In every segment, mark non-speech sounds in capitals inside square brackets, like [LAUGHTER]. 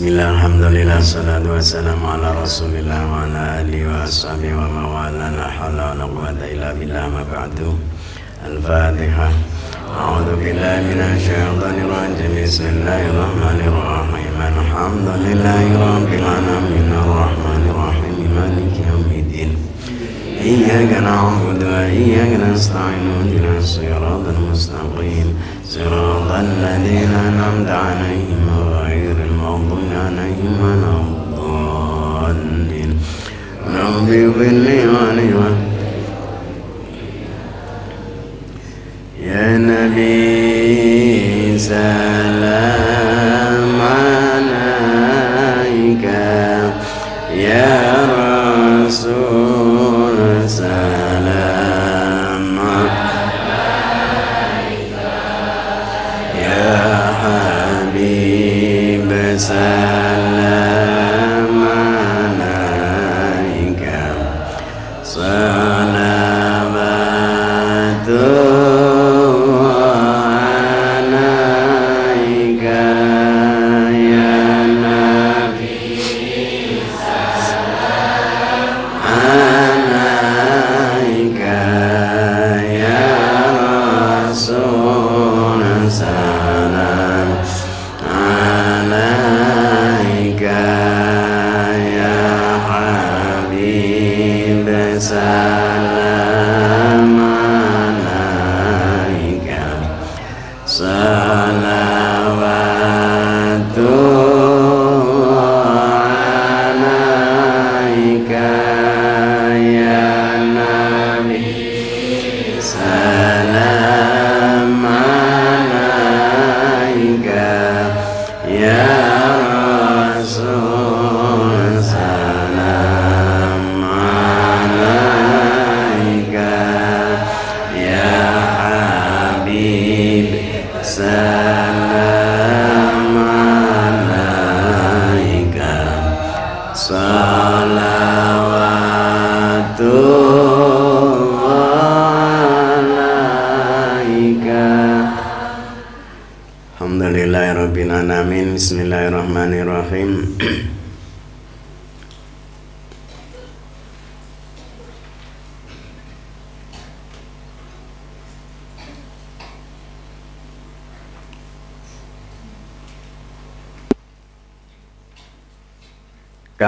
بسم الله الحمد لله والصلاة والسلام على رسول الله وعلى آله وأصحابه ومن والاه لا حول ولا قوة إلا بالله ما بعد الفاتحة أعوذ بالله من الشيطان الرجيم بسم الله الرحمن الرحيم الحمد لله رب العالمين الرحمن الرحيم مالك يوم الدين إياك نعبد وإياك نستعين اهدنا الصراط المستقيم صراط الذين أنعمت عليهم غير عليهم الضالين رب يا نبي سلام عليك يا رسول سلام عليك يا حبيب سلام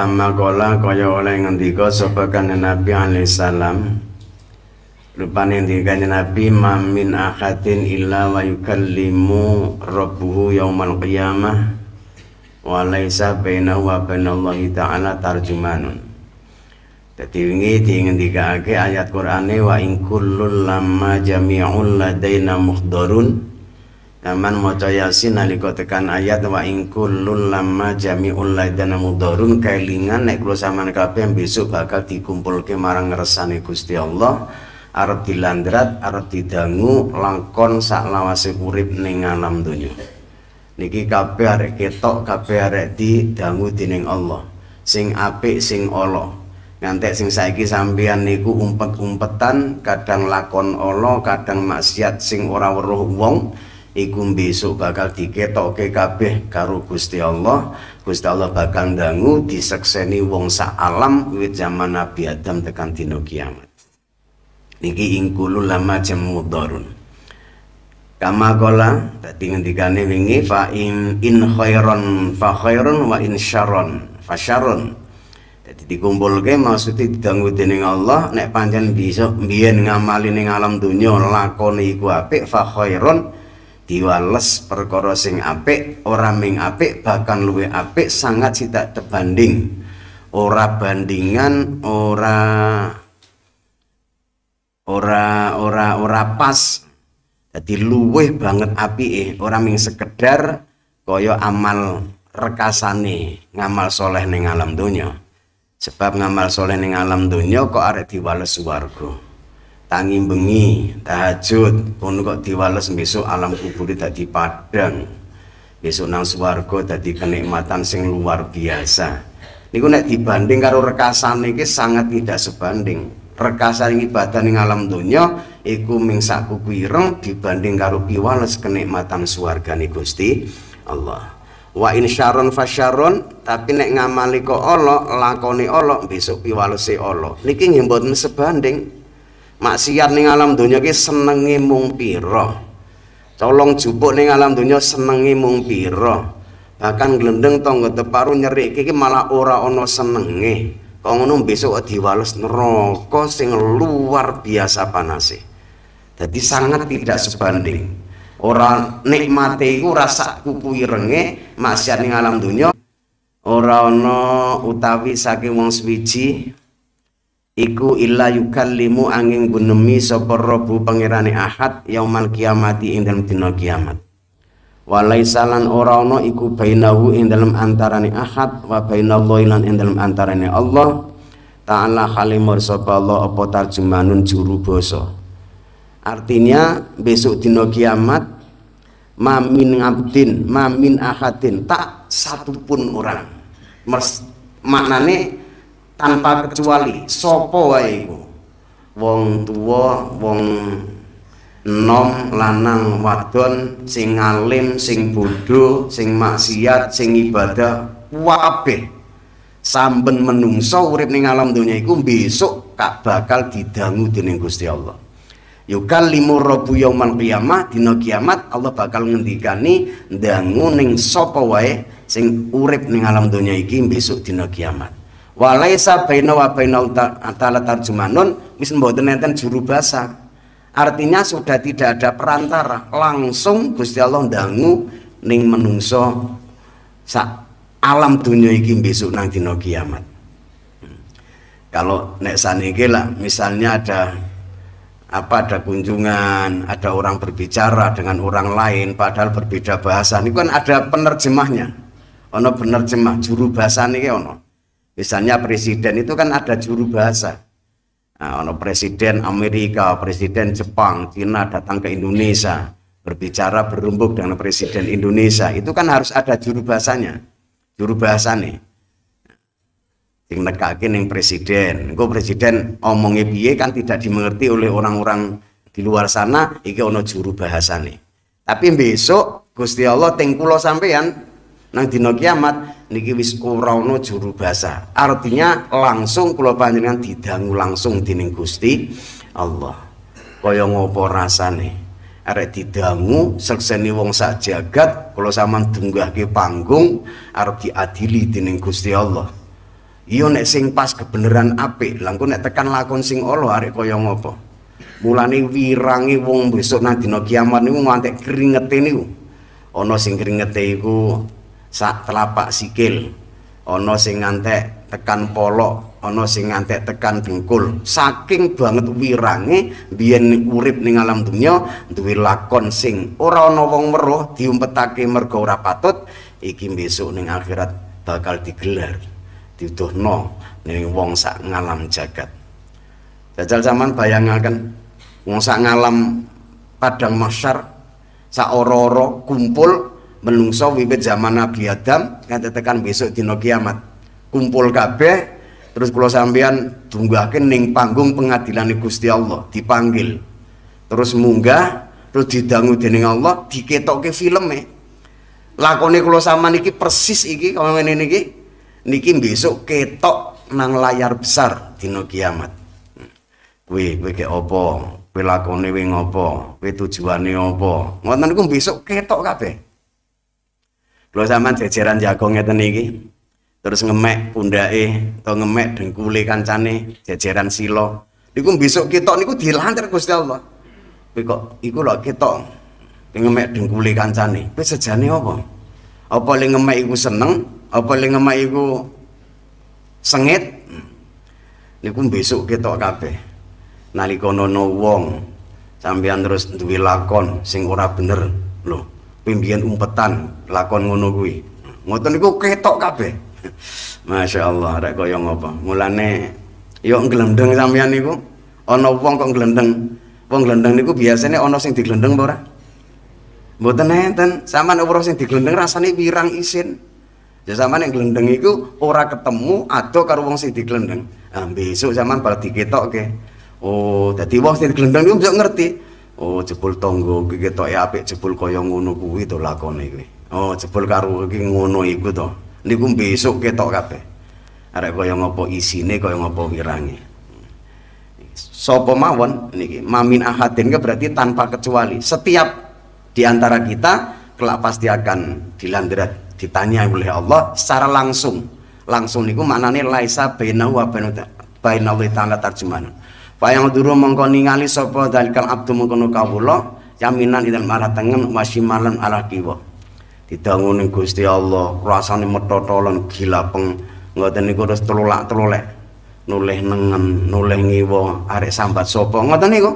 kama kola kaya oleh ngendika sapa kanjeng Nabi alaihi salam rupane ngendikane Nabi mamin akhatin illa wa yukallimu rabbuhu yaumal qiyamah wa laisa baina wa bainallahi ta'ala tarjumanun Dadi wingi diingendikake ayat Qur'ane wa in kullul lamma jami'un ladaina muhdarun zaman maca yasin nalika tekan ayat wa ing kullul jami'ul laidana mudharun kelingan nek kula sampean kabeh besok bakal dikumpulke marang ngersane Gusti Allah arep dilandrat arep didangu langkon sak urip ning alam donya niki kabeh arek ketok kabeh arek didangu dening Allah sing apik sing ala ngantek sing saiki sampeyan niku umpet-umpetan kadang lakon ala kadang maksiat sing ora weruh wong iku besok bakal diketokke kabeh karo Gusti Allah Gusti Allah bakal dangu disekseni wong sak alam wit zaman Nabi Adam tekan dino kiamat niki ingkulu lama jemudorun kama kola tadi ngendikane wingi fa in, in khairon fa khairon wa in syaron fa syaron jadi dikumpulke maksudnya didangu dening Allah nek panjang bisa mbiyen ngamali ning alam dunia, lakone iku apik fa khairon diwales perkara sing apik ora ming apik bahkan luwih apik sangat tak debanding ora bandingan ora ora ora ora pas jadi luweh banget api eh ora ming sekedar koyo amal rekasane ngamal soleh ning alam donya sebab ngamal soleh ning alam donya kok arek diwales suwargo tangi bengi tahajud pun kok diwales besok alam kubur tadi padang besok nang swargo tadi kenikmatan sing luar biasa niku nek dibanding karo rekasan ini sangat tidak sebanding rekasan ibadah ning alam dunia, iku ming sak kuku ireng dibanding karo piwales kenikmatan swargane Gusti Allah wa in syaron fasyaron tapi nek ngamali kok Allah lakoni Allah besok piwalese Allah niki nggih mboten sebanding maksiat ning alam donya ki senenge mung pira tolong jupuk ning alam donya senenge mung pira bahkan glendeng tangga teparu nyeri iki malah ora ana senenge kok ngono besok diwales neraka sing luar biasa panase jadi sangat tidak sebanding orang nikmati iku rasa kuku irenge maksiat ning alam donya ora ana utawi saking wong swiji iku illa yukallimu angin gunemi sapa Rabbu pangerane Ahad yaumal kiamati ing dalem dina kiamat walaisa lan ora ana iku bainahu ing dalem antarane Ahad wa bainallahi lan ing dalem antarane Allah ta'ala khalimur sapa Allah apa tarjemanun juru basa artinya besok dina kiamat mamin abdin mamin ahadin tak satupun orang Mas, maknane tanpa kecuali sapa wae iku wong tuwa wong nom lanang wadon sing alim sing bodho sing maksiat sing ibadah kabeh samben menungso urip ning alam donya iku besok kak bakal didangu dening Gusti Allah yukallimu rabbu yaumal qiyamah dina kiamat Allah bakal ngendikani dangu ning sapa wae sing urip ning alam donya iki besok dina kiamat walaisa baina wa baina antara tarjumanun wis mboten enten juru bahasa artinya sudah tidak ada perantara langsung Gusti Allah ndangu ning menungso sak alam dunia iki besok nang dina kiamat kalau nek sanike lah misalnya ada apa ada kunjungan, ada orang berbicara dengan orang lain padahal berbeda bahasa. Ini kan ada penerjemahnya. Ono penerjemah juru bahasa ini ono. Misalnya presiden itu kan ada juru bahasa. Nah, presiden Amerika, presiden Jepang, Cina datang ke Indonesia berbicara berumbuk dengan presiden Indonesia itu kan harus ada juru bahasanya juru bahasa nih Yang nekake yang presiden gue presiden omongnya piye kan tidak dimengerti oleh orang-orang di luar sana iki ono juru bahasa nih tapi besok Gusti Allah tengkulo sampean nang dino kiamat niki wis ora ana juru basa. Artinya langsung kula panjenengan didangu langsung dening Gusti Allah. Kaya ngopo rasane? arek didangu sekseni wong sak jagat kula sampean dunggahke panggung arep diadili dening Gusti Allah. Iyo nek sing pas kebenaran apik, langko nek tekan lakon sing Allah arek kaya ngopo? Mulane wirangi wong besok nang dina kiamat niku ngantek keringete niku. ono sing keringete iku sak telapak sikil ana sing ngantek tekan polok ana sing ngantek tekan dengkul saking banget wirange biyen urip ning alam dunya duwe lakon sing ora ana wong weruh diumpetake mergo ora patut iki besok ning akhirat bakal digelar diuduhno ning wong sak ngalam jagat jajal zaman bayangaken wong sak ngalam padang masyar sak ora kumpul menungso wiwit zaman Nabi Adam tekan besok dina kiamat kumpul kabeh terus kula sampean dunggahke ning panggung pengadilan Gusti Allah dipanggil terus munggah terus didangu dening Allah film filme lakone kula sampean iki persis iki kaya ngene niki niki besok ketok nang layar besar di kiamat kuwi kuwi ke apa kowe lakone wing apa? kowe tujuane apa ngoten niku besok ketok kabeh Kalau sama jajaran jagongnya teniki, terus ngemek pundai, atau ngemek dengkule kancane, jajaran silo. Iku besok kita niku dilantar gusti Allah. Tapi kok iku lah kita ngemek dengkule kancane. Tapi sejane apa? Apa yang ngemek iku seneng? Apa yang ngemek iku sengit? Niku besok kita kape. Nalikono no wong, sampean terus duwe lakon sing ora bener loh pimbian umpetan lakon ngono kuwi ngoten niku ketok kabeh [LAUGHS] Masya Allah rek kaya ngopo mulane yo nglendeng sampean niku ana wong kok nglendeng wong glendeng niku biasanya ana sing diglendeng apa ora mboten enten sampean ora sing diglendeng rasane birang isin ya sampean yang glendeng iku ora ketemu ado karo wong sing diglendeng nah besok sampean tok, diketokke oh dadi wong sing diglendeng niku ngerti Oh, jebul tangga tok ya apik jebul kaya ngono kuwi to lakone kuwi. Oh, jebul karo iki ngono iku to. Niku besok ketok kabeh. Arek kaya ngapa isine kaya ngopo wirange. Sapa mawon niki mamin ahadin ke berarti tanpa kecuali. Setiap di antara kita kelak pasti akan dilandrat ditanya oleh Allah secara langsung. Langsung niku maknane laisa bainahu wa bainallahi ta'ala tarjumana. Payang duru mongko ningali sapa dalikal abdu mongko kawula yaminan idan marah tengen wasimalan ala kiwa. Didangune Gusti Allah rasane metotolan gilapeng ngoten niku terus telulak telulek nulih nengen nulih ngiwa arek sambat sapa ngoten niku.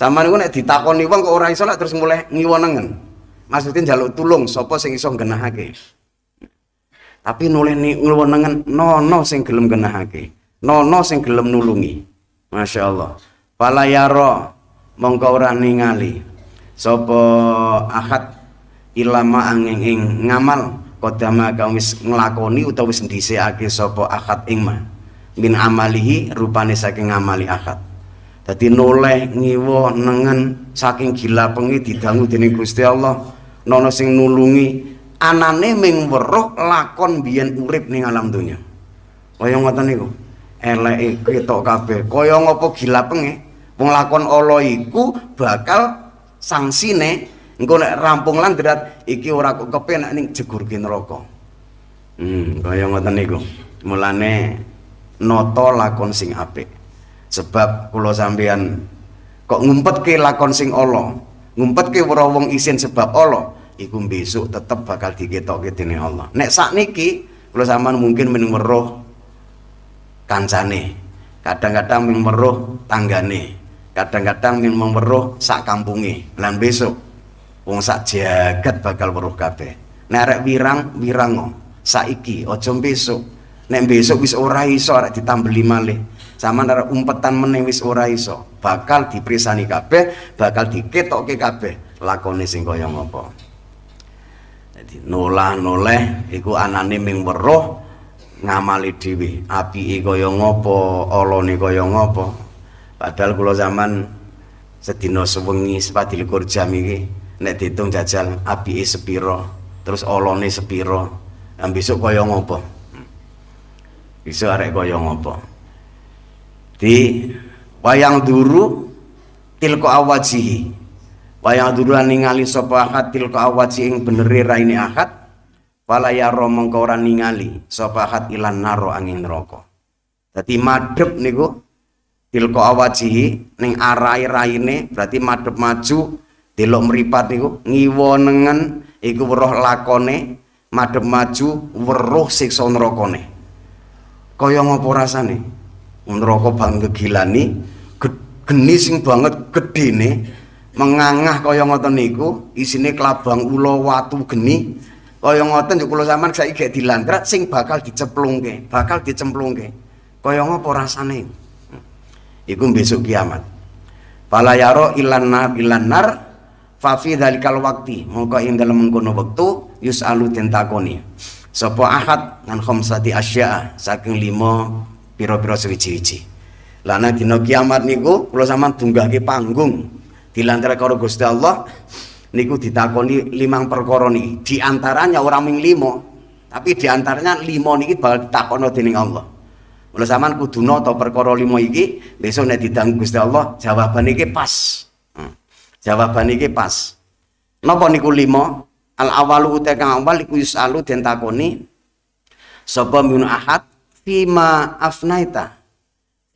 Sampeyan niku nek ditakoni wong kok ora iso lak terus mulih ngiwa nengen. Maksudnya jaluk tulung sapa sing iso genahake. Tapi nulih ngenen ngluwenengen nono sing gelem genahake. Nono sing gelem nulungi. No, no, Masya Allah. Palayaro mongko ora ningali sapa ahad ilama angin ing ngamal kodama kang wis nglakoni utawa wis ndhisikake sapa ahad ing min amalihi rupane saking amali ahad dadi noleh ngiwo nengen saking gila pengi didangu dening Gusti Allah nono sing nulungi anane ming weruh lakon biyen urip ning alam dunya. kaya ngoten niku elek iki tok kabeh kaya ngopo gilapenge wong lakon ala iku bakal sanksine engko nek rampung landrat iki ora kok kepenak ning jegurke neraka hmm kaya ngoten niku mulane nata lakon sing apik sebab kula sampeyan kok ngumpetke lakon sing ala ngumpetke ora wong isin sebab ala iku besok tetep bakal diketokke dening Allah nek sakniki kula sampean mungkin meneng weruh kancane kadang-kadang min meruh tanggane kadang-kadang min meruh sak kampunge lan besok wong sak jagat bakal weruh kabeh nek wirang wirango saiki aja besok nek besok wis ora iso arek ditambeli malih sama nara umpetan meneh wis ora iso bakal diprisani kabeh bakal diketokke kabeh lakone sing kaya ngopo dadi nolah iku anane ming weruh ngamali dhewe apike kaya ngapa alone kaya ngapa padahal kula zaman sedina sewengi sepadil jam iki nek ditung jajal apike sepiro terus alone sepiro lan besok kaya ngapa iso arek kaya ngapa di wayang duru tilko awajihi wayang duru ningali sapa hatil ka awaji ing benere raine ahad Wala yaro mongko ora ningali sapa hat ilan naro angin neraka. Dadi madhep niku tilko awajihi ning arai raine berarti madhep maju delok mripat niku ngiwonengen iku weruh lakone madhep maju weruh siksa nerakane. Kaya ngopo rasane? Neraka bang gegilani geni sing banget gedene mengangah kaya ngoten niku isine kelabang ula watu geni Kaya ngoten juk kula sampean saiki gek dilantrat sing bakal diceplungke, bakal dicemplungke. Kaya ngopo rasane? Iku besok kiamat. Fala yaro ilan nar ilan nar fa fi dzalikal waqti. Mongko ing dalem mengkono wektu yusalu tentakoni. sopo ahad ngan khamsati asya'a saking limo piro-piro suwiji wici Lana dina kiamat niku kula sampean dunggahke panggung dilantar karo Gusti Allah niku ditakoni limang perkara niki diantaranya orang ming limo tapi diantaranya limo niki bakal ditakono dening Allah mula sampean kudu nata perkara limo iki besok nek didang Gusti Allah jawaban iki pas hmm. jawaban iki pas napa niku limo al awalu uta kang awal iku yusalu den takoni sapa min ahad fima afnaita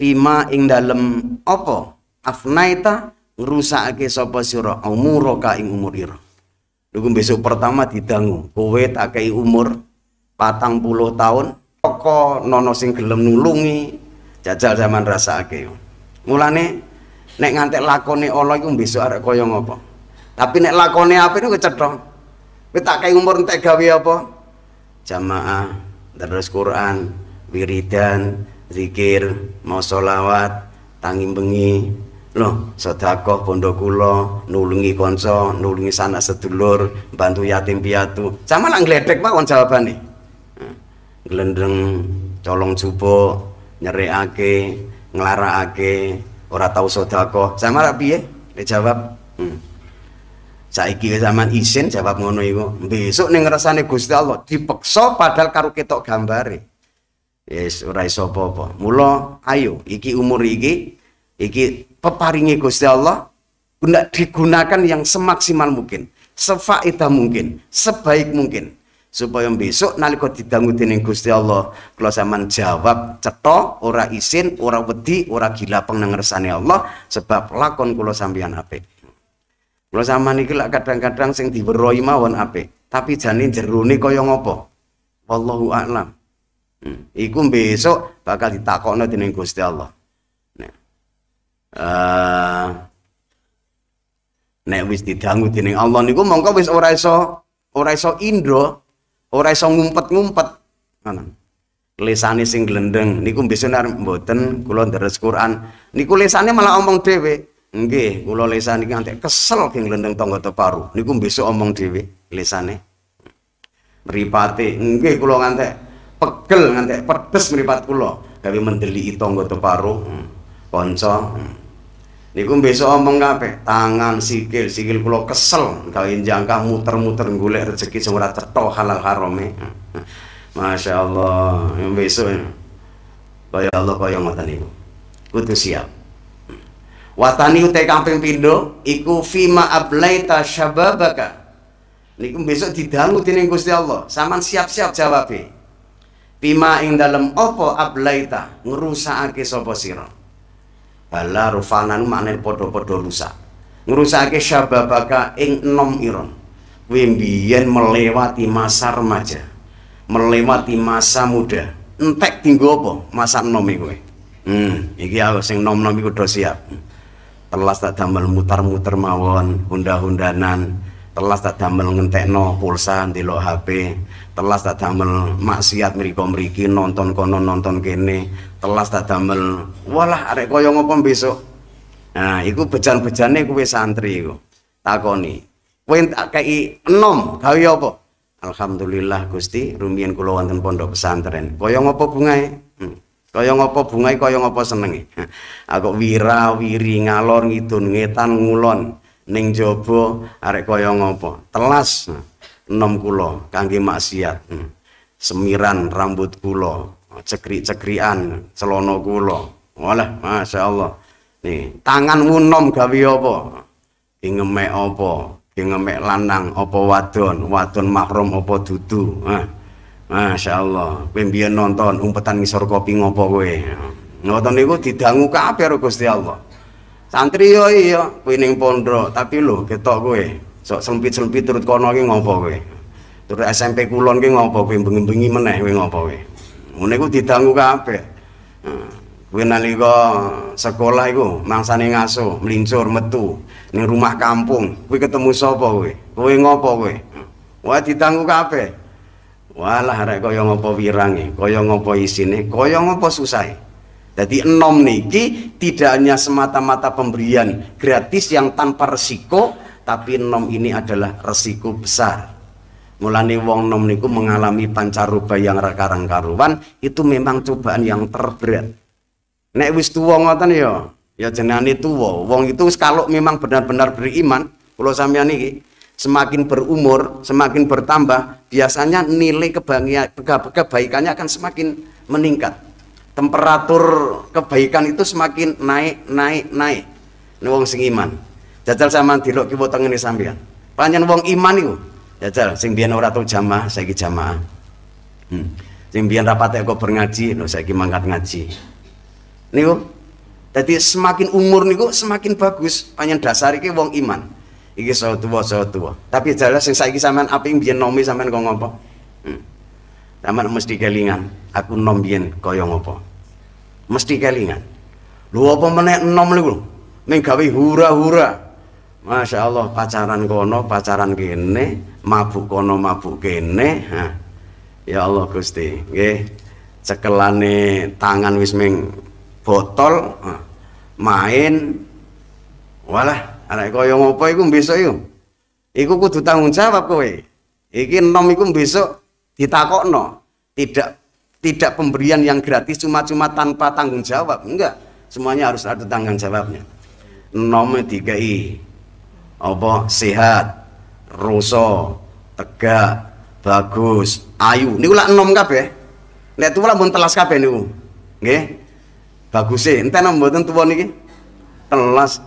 fima ing dalem apa afnaita rusakake sapa sira umuraka ing umur ira Dukung besok pertama didangu, kowe tak kei umur patang puluh tahun, toko nono sing gelem nulungi, jajal zaman rasa ake. Mulane nek ngantek lakone Allah iku besok arek kaya ngopo. Tapi nek lakone apa itu kecethok. Kowe tak kei umur entek gawe apa? Jamaah, terus Quran, wiridan, zikir, mau solawat, tangim bengi, lho sedekah pondok kula nulungi kanca nulungi sanak sedulur bantu yatim piatu sama lak ngledek Pak wong jawabane glendeng colong jubo, nyerekake nglarakake ora tau sedekah sama lak piye nek jawab hmm. saiki wis isin izin jawab ngono iku besok ning ngrasane Gusti Allah dipeksa padahal karo ketok gambare wis ora iso apa-apa mula ayo iki umur iki iki peparingi Gusti Allah guna digunakan yang semaksimal mungkin, sefaedah mungkin, sebaik mungkin supaya besok nalika didangu dening Gusti Allah kula sampean jawab cetha, ora isin, ora wedi, ora gila pengengersane Allah sebab lakon kula sampean ape, Kula sampean iki lak kadang-kadang sing diweroi mawon ape, tapi jane jerone kaya ngopo? Wallahu a'lam. Hmm. Iku besok bakal ditakokno dening Gusti Allah uh, nek wis didangu dening Allah niku mongko wis ora iso ora iso indro, ora iso ngumpet-ngumpet. Ngono. Lisane sing glendeng niku besok arep mboten kula deres Quran. Niku lisane malah omong dhewe. Nggih, kula lisan iki nganti kesel ge glendeng tangga teparu. Niku bisa omong dhewe lisane. Mripate, nggih kula nganti pegel nganti pedes mripat kula gawe mendeli tangga teparu. Hmm, kanca. Hmm niku besok omong ngape? tangan sikil sikil kulo kesel kalian jangka muter-muter gulir rezeki semurah ora halal harome. Masya Allah yang besok ya. kaya Allah kaya ngoten niku kudu siap watani utek kamping pindo iku fima ablaita syababaka niku besok didangu dening Gusti Allah saman siap-siap jawabe Pima ing dalem opo ablaita ngerusakake sapa sira bala rufanan maknanya podo-podo rusak ngerusaknya syababaka ing enom iron wimbiyen melewati masa remaja melewati masa muda entek tinggu apa masa enom iku hmm, iki aku sing enom-enom iku udah siap telas tak damel mutar-mutar mawon hunda-hundanan telas tak damel ngentekno pulsa ndelok HP telas tak damel maksiat mriko mriki nonton kono nonton kene telas tak damel walah arek kaya ngopo besok nah iku bejan-bejane kuwe santri iku takoni kowe tak kei enom gawe apa alhamdulillah Gusti rumiyin kula wonten pondok pesantren kaya ngopo bungae hmm. kaya ngopo bungae kaya ngopo senenge aku wira wiri ngalor ngidun ngetan ngulon ning jaba arek kaya ngopo telas nom kulo kangge maksiat. Hmm. Semiran rambut kulo cekrik-cekrian celana kulo Walah, Masya Allah. Nih, tanganmu nom gawe apa? ingemek ngemek apa? Ki lanang apa wadon? Wadon makrom apa dudu? ma Masya Allah, pembian nonton umpetan ngisor kopi ngopo kowe. Nonton niku didangu kabeh Gusti Allah. Santri yo iya, kuwi ning pondok, tapi lho ketok kowe Sok sempit sempit turut kono ki ngopo kowe? Turut SMP kulon ki ngopo kowe bengi-bengi meneh kowe ngopo kowe? Ngene iku ditanggu kabeh. Kowe nalika sekolah iku mangsane ngaso, mlincur metu ning rumah kampung, kowe ketemu sapa kowe? Kowe ngopo kowe? Wah ditanggu kape Walah rek yang ngopo wirangi kau yang ngopo isine, yang ngopo susahe. Jadi enom niki tidak hanya semata-mata pemberian gratis yang tanpa resiko, tapi nom ini adalah resiko besar mulane wong nom niku mengalami pancaroba yang rakarang karuan itu memang cobaan yang terberat nek wis tuwa ngoten ya ya jenani tuwa wong itu kalau memang benar-benar beriman kalau sampean iki semakin berumur semakin bertambah biasanya nilai kebaikannya akan semakin meningkat temperatur kebaikan itu semakin naik naik naik wong sing iman Jajal sama dilok kiwa tengene sampean. Panjen wong iman iku. Jajal sing biyen ora tau jamaah saiki jamaah. Hmm. Sing biyen rapate kok berngaji lho saiki mangkat ngaji. Niku jadi semakin umur niku semakin bagus panjen dasar iki wong iman. Iki saha tuwa saha tuwa. Tapi jelas sing saiki sampean apa biyen nomi sampean kok ngopo? Hmm. Taman mesti kelingan, aku nom biyen kaya ngopo. Mesti kelingan. Lho apa meneh nom niku? Ning gawe hura-hura. Masya Allah pacaran kono pacaran kene mabuk kono mabuk kene ha. ya Allah Gusti nggih cekelane tangan wis botol ha. main walah kau yang ngopo iku besok iku iku kudu tanggung jawab kowe iki enom iku besok ditakokno tidak tidak pemberian yang gratis cuma-cuma tanpa tanggung jawab enggak semuanya harus ada tanggung jawabnya nomor tiga i apa sehat, rasa tegak, bagus, ayu. Niku lak enom kabeh. Nek tuwa lak mun telas kabeh niku. Nggih. Bagus e, enten mboten tuwa niki. Telas.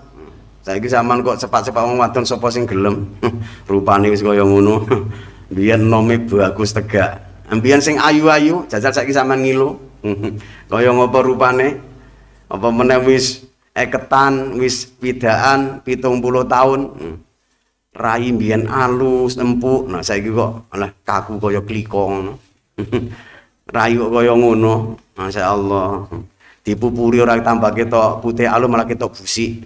Saiki zaman kok cepat-cepat wong wadon sapa sing gelem. [LAUGHS] Rupane wis kaya ngono. [LAUGHS] Biyen nome bagus tegak. Ambien sing ayu-ayu, jajal saiki sampean ngilo. [LAUGHS] kaya ngapa rupane? Apa menawis wis eketan wis pidaan pitung puluh tahun hmm. rai mbiyen alus empuk nah saiki kok lah kaku kaya klikong [LAUGHS] rai kok kaya ngono masyaallah dipupuri ora tambah ketok putih alu malah ketok busi.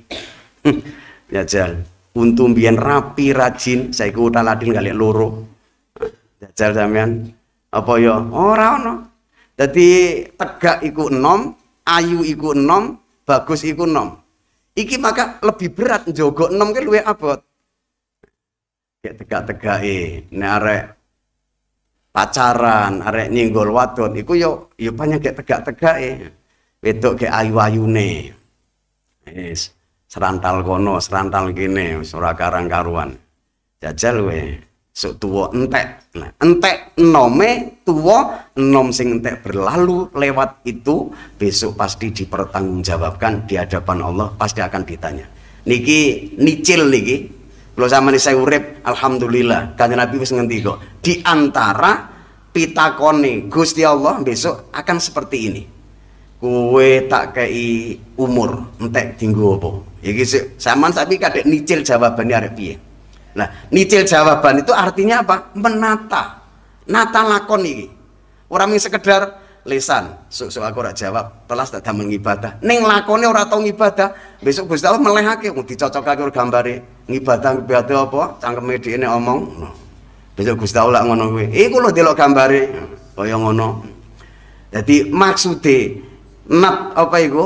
[LAUGHS] ya jal untung mbiyen rapi rajin saiki uta ladin kali loro jajal ya, sampean apa yo ya? ora ono dadi tegak ikut nom, ayu ikut nom bagus iku nom iki maka lebih berat jogo nom kan luwe abot kayak tegak-tegak eh arek pacaran arek nyinggol wadon iku yo yo banyak kayak tegak-tegak eh wedok kayak ayu ayu yes. serantal kono serantal gini ora karuan jajal weh so tuwa entek nah, entek nome tuwa nom sing entek berlalu lewat itu besok pasti dipertanggungjawabkan di hadapan Allah pasti akan ditanya niki nicil niki kalau sama nih saya urip alhamdulillah kata Nabi wis ngendi kok di antara pitakone Gusti Allah besok akan seperti ini kue tak kei umur entek tinggu apa iki saman tapi kadek nicil jawabannya arep piye Nah, nicil jawaban itu artinya apa? Menata. Nata lakon ini. Orang yang sekedar lesan, so, so aku ora jawab, telas tak damel ngibadah. Ning lakonnya orang tau ngibadah, besok Gusti Allah melehake oh, dicocok lagi orang gambare. Ngibadah ngibadah apa? media ini omong. Nah, besok Gusti Allah ngono kuwi. Iku lo delok gambare yang ngono. Jadi maksudnya, nat apa itu?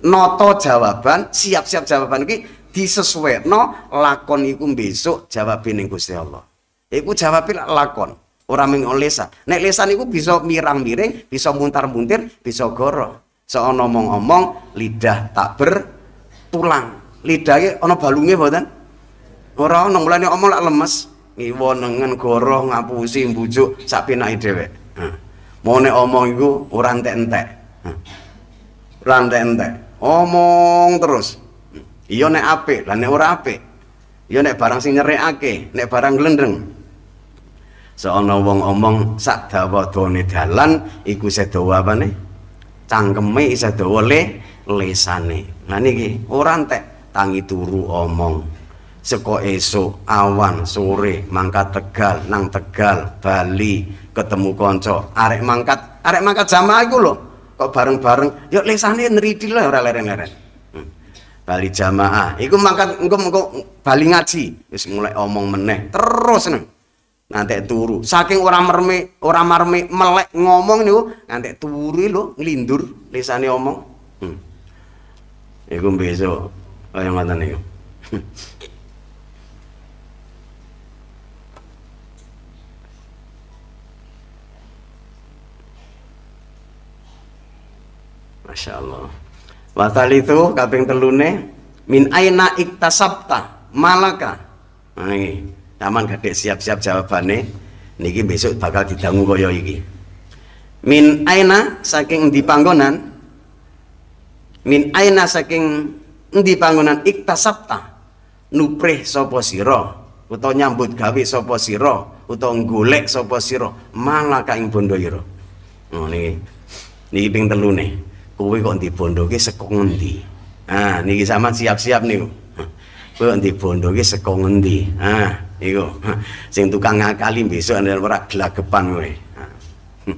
Noto jawaban, siap-siap jawaban iki disesuaikno lakon iku besok jawabe ning Gusti Allah. Iku jawabe lakon, orang mung lisan. Nek lesan iku bisa mirang-miring, bisa muntar-muntir, bisa goro. Seono ngomong-ngomong lidah tak tulang. Lidahnya ono balungnya mboten? Orang ana mulane omong lak lemes. Ngiwo nengen goro ngapusi mbujuk sapi naik dewe. Mau nek omong iku orang entek orang Nah. Omong terus. iya nek apik lan nek ora apik iya nek barang sing nyerekake nek barang glendreng seono wong omong sak dawadone dalan iku sedo apane cangkeme sedo le lesane lan iki ora entek tangi turu omong seko esuk awan sore mangkat tegal nang tegal bali ketemu kanca arek mangkat arek mangkat jamaah iku lho kok bareng-bareng yo lesane nridil ora leren-leren -lere. Bali jamaah. Iku mangkat engko engko Bali ngaji, wis mulai omong meneh. Terus nih. Nanti turu. Saking orang merme, orang marme melek ngomong niku, nanti turu lho nglindur lisane omong. Hmm. Iku besok kaya ngoten niku. [LAUGHS] Masya Allah. Wasal itu kaping telune min aina iktasabta malaka. Nah, taman gadek siap-siap jawabane. Niki besok bakal didangu kaya iki. Min aina saking di panggonan min aina saking di panggonan iktasabta nuprih sapa sira utawa nyambut gawe sapa sira utawa golek sapa sira malaka ing bondo ira. Ngene. Niki ping telune. Nih. kowe kok di bondoke saka ngendi ah niki zaman siap-siap nih kowe kok di bondoke saka ngendi ah niku sing tukang ngakali besok anda ora kepan kowe hm.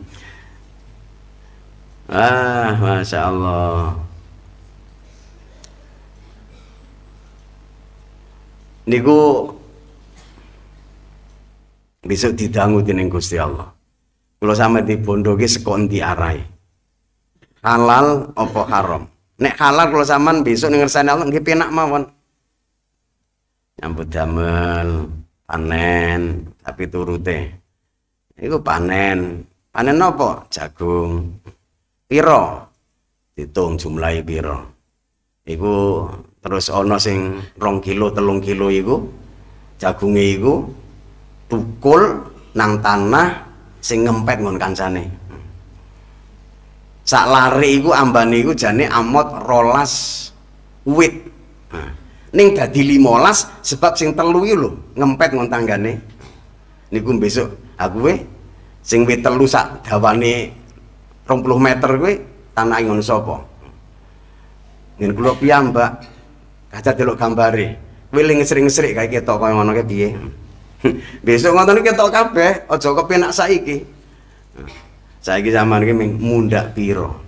ah masya Allah niku besok didangu dening Gusti Allah kalau sama di dibondhoke saka endi arai halal opo haram nek halal kalau zaman besok ngersani Allah nggih penak mawon nyambut damel panen tapi turute itu panen panen apa jagung piro hitung jumlahi piro iku terus ono sing rong kilo telung kilo iku jagungnya iku tukul nang tanah sing ngempet ngon kancane sak lari iku ambane iku jane amot rolas wit nah, ning dadi limolas sebab sing telu iku lho ngempet ngon tanggane niku besok aku we sing wit telu sak dawane 20 meter kuwi tanah ngon sapa ngen kula piyambak kaca delok gambare wiling sering-sering kaya kita kaya ngono kaya biye [LAUGHS] besok ngonton kita kabeh ojo kepenak saiki Saya zaman ini, ki mundak piro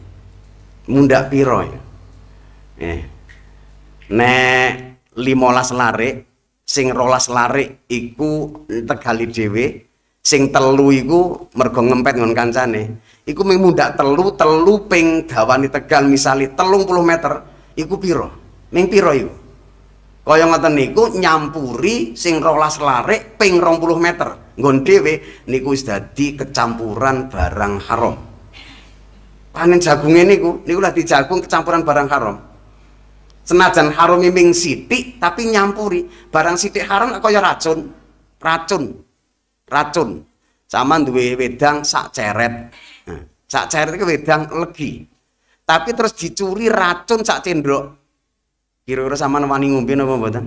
mundak piro ya eh. nek limolas larik sing rolas larik iku tegali dhewe sing telu iku mergo ngempet ngon kancane iku mung mundak telu telu ping gawani tegal telung puluh meter iku piro ming piro iku kaya ngeten ikut nyampuri sing rolas larik ping puluh meter nggon dhewe niku wis dadi kecampuran barang haram. Panen jagungnya niku niku lah jagung kecampuran barang haram. Senajan haram miming sitik tapi nyampuri barang sitik haram kaya racun. Racun. Racun. Sama duwe wedang sak ceret. Nah, sak ceret itu wedang legi. Tapi terus dicuri racun sak cendrok. Kira-kira sama wani ngumpin apa badan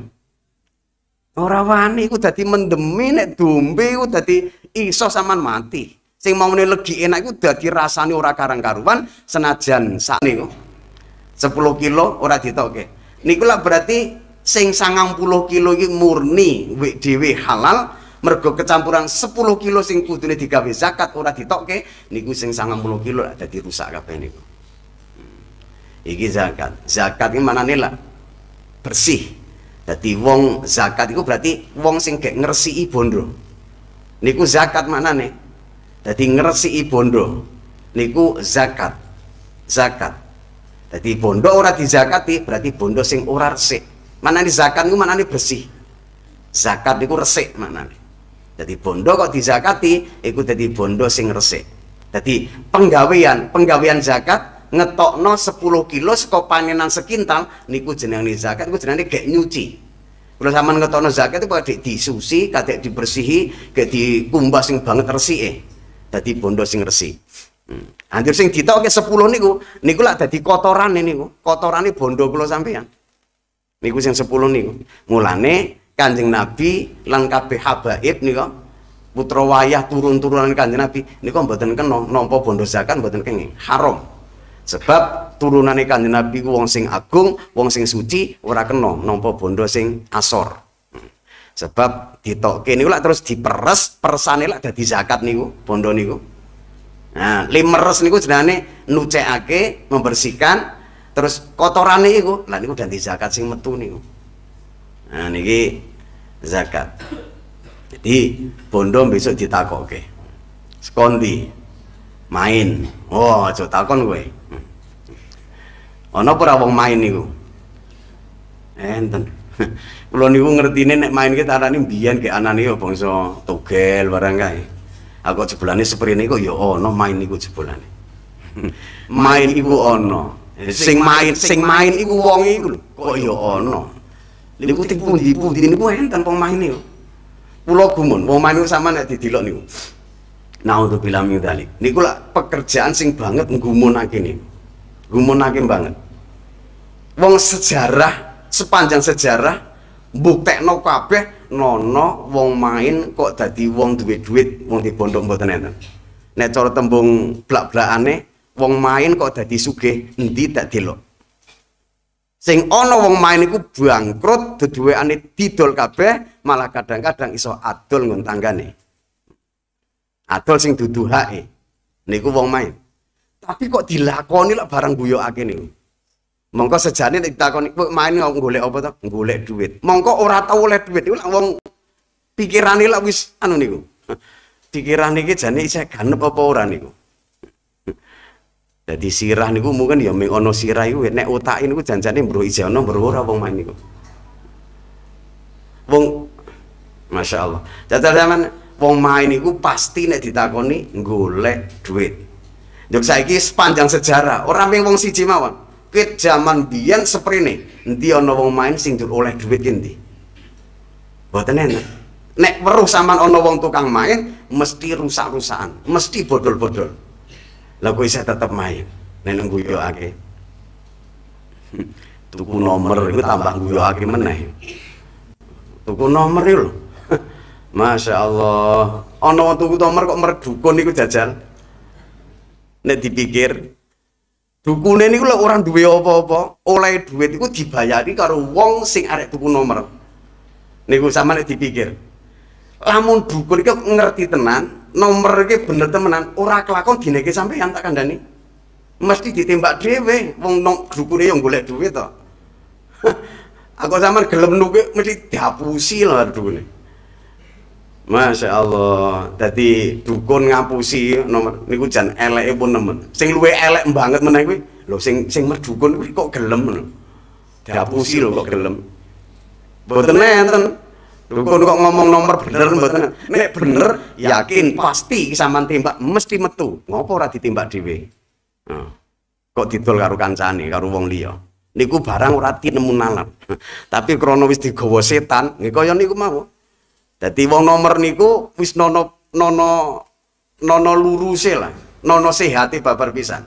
Ora wani iku dadi mendemi nek dombe iku dadi iso saman mati. Sing nih legi enak iku dadi rasane ora karang karuan senajan sak niku. 10 kilo ora ditoke. Niku lah berarti sing 90 kilo iki murni wik dhewe halal mergo kecampuran 10 kilo sing kudune digawe zakat ora ditokke niku sing 90 kilo lah dadi rusak kabeh niku. Hmm. Iki zakat. Zakat iki manane lah bersih Dadi wong zakat itu berarti wong sing gek ngresiki ibondo. Niku zakat mana nih? Dadi ngresiki ibondo. Niku zakat. Zakat. Dadi bondo ora zakati berarti bondo sing ora resik. Manane zakat niku nih bersih. Zakat niku resik nih? Dadi bondo kok zakati? ikut dadi bondo sing resik. Dadi penggawean, penggawean zakat ngetokno 10 kilo saka panenan sekintal niku jenenge zakat niku jenenge gek nyuci kalau ngetok ngetokno zakat itu kadek disusi kadek dibersihi gek dikumbas sing banget eh, jadi bondo sing resik hmm. anjir sing ke 10 niku niku lah jadi kotoran niku kotoran ini bondo kula sampean niku sing 10 niku mulane Kanjeng Nabi lan habaib niku, putra wayah turun-turunan Kanjeng Nabi niku mboten kena nampa bondo zakat mboten kenging haram Sebab turunane Kanjeng Nabi ku wong sing agung, wong sing suci, ora kena nampa bondo sing asor. Sebab ditokke niku lak terus diperes, persane lak dadi zakat niku, bondo niku. Nah, limeres niku jenenge nucekake, membersihkan, terus kotorane iku lah niku di zakat sing metu niku nah niki zakat jadi bondo besok ditakoke sekondi main oh aja takon kowe Ana apa ora wong main niku? Enten. [LAUGHS] Kula niku ngertine nek main ki tarane mbiyen ge anane yo ya bangsa togel barang kae. Aku jebulane seprene kok yo ya ana main niku jebulane. [LAUGHS] main iku ana. Eh, sing main sing main iku wong iku kok yo ya ana. Niku teng pundi-pundi niku enten pemaine yo. Kula gumun, wong main sama nek didelok niku. Naudzubillah min bilang Niku lak pekerjaan sing banget nih. niku. Gumunake banget wong sejarah sepanjang sejarah buktekno kabeh nono wong main kok dadi wong duit duit wong di pondok mboten enten nek cara tembung blak-blakane wong main kok dadi sugih endi tak delok sing ana wong main iku bangkrut duduweane didol kabeh malah kadang-kadang iso adol nggon tanggane adol sing dudu hake niku wong main tapi kok dilakoni lak barang guyokake niku Mongko sejane nek takon kowe main golek apa to? Golek duit. Mongko ora tau oleh duit iku lak wong pikirane lak wis anu niku. [LAUGHS] Pikiran iki jane isih ganep apa ora niku. Jadi sirah niku mungkin ya ming ana sirah iku nek otak niku janjane mbro isih ana mbro ora wong main niku. Wong Masya Allah. Jajal zaman wong main niku pasti nek ditakoni golek duit. Juk saiki sepanjang sejarah orang ming wong siji mawon. Kit zaman biyen ini endi ono wong main sing oleh duit endi? Mboten enak. Nek perlu sama ono wong tukang main mesti rusak-rusakan, mesti bodol-bodol. Lagu saya tetap main, main. Nek yo ake. [LAUGHS] Tuku nomor itu tambah guyokake meneh. Tuku nomor itu [LAUGHS] Masya Allah. ono wong tuku nomor kok merdukun iku jajal. Nek dipikir dukune niku lek orang duwe apa-apa oleh duit iku dibayari karo wong sing arek tuku nomor niku sama nek dipikir lamun dukun iki ngerti tenan nomor iki bener temenan ora kelakon dineke sampeyan tak kandani, mesti ditembak dhewe wong nong dukune yang golek duit to [LAUGHS] aku sampean gelem nuke mesti dihapusi lho dukune Masya Allah, jadi dukun ngapusi nomor niku jan elek pun nemen. Sing luwe elek banget meneh kuwi. Lho sing sing merdukun kuwi kok gelem lho. Diapusi lho kok gelem. Mboten enten. Dukun kok ngomong nomor bener mboten. Nek bener yakin pasti sampean tembak mesti metu. Ngopo ora ditembak dhewe? Nah, kok didol karo kancane, karo wong liya. Niku barang ora tinemu nalar. [LAUGHS] Tapi krana wis digawa setan, nggih kaya niku mawon. Jadi wong nomor niku wis nono nono nono lurus lah, nono sehate babar pisan.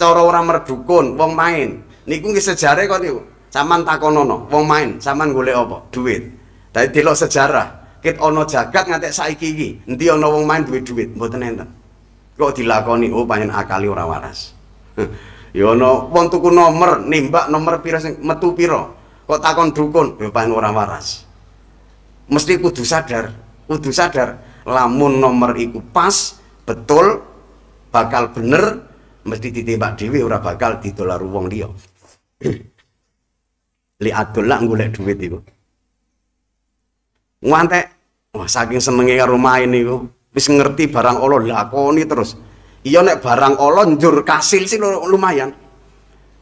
Cara orang merdukun, wong main. Niku nggih sejarah kok niku. Saman takonono, wong main, saman gule obok Duit. Tadi delok sejarah. kita ono jagat ngantek saiki iki, Nanti ono wong main duit-duit, buat enten. Kok dilakoni oh banyak akali orang waras. [LAUGHS] Yono, ya ana wong tuku nomor nimbak nomor pira metu piro. kok takon dukun ya pancen orang waras mesti kudu sadar kudu sadar lamun nomor iku pas betul bakal bener mesti ditembak dewi ora bakal didolar ruang dia [LAUGHS] li lah ngulek duit itu ngantek wah saking senenge rumah ini itu bis ngerti barang Allah lakoni terus iya nek barang Allah njur kasil sih lumayan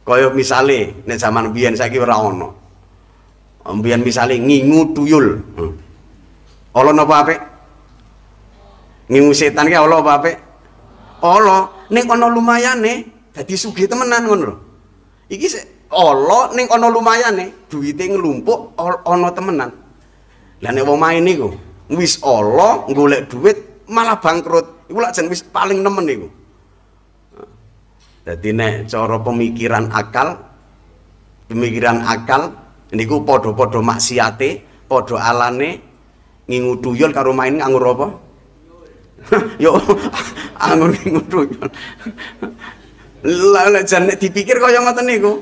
kaya misale nek zaman biyen saiki ora ono Ambian misalnya ngingu tuyul. Hmm. Allah napa apik? Ngingu setan ke Allah apa apik? Allah ono lumayan lumayane jadi sugi temenan ngono Iki se, Allah ono lumayan lumayane duitnya nglumpuk ono temenan. dan nek wong main niku wis Allah golek duit malah bangkrut. Iku lak jeneng wis paling nemen niku. Jadi nek cara pemikiran akal pemikiran akal niku podo-podo maksiate, podo alane ngingu karo main nganggur apa? [LAUGHS] Yo [LAUGHS] anggur ngingu tuyul. [LAUGHS] Lah nek dipikir kaya ngoten niku.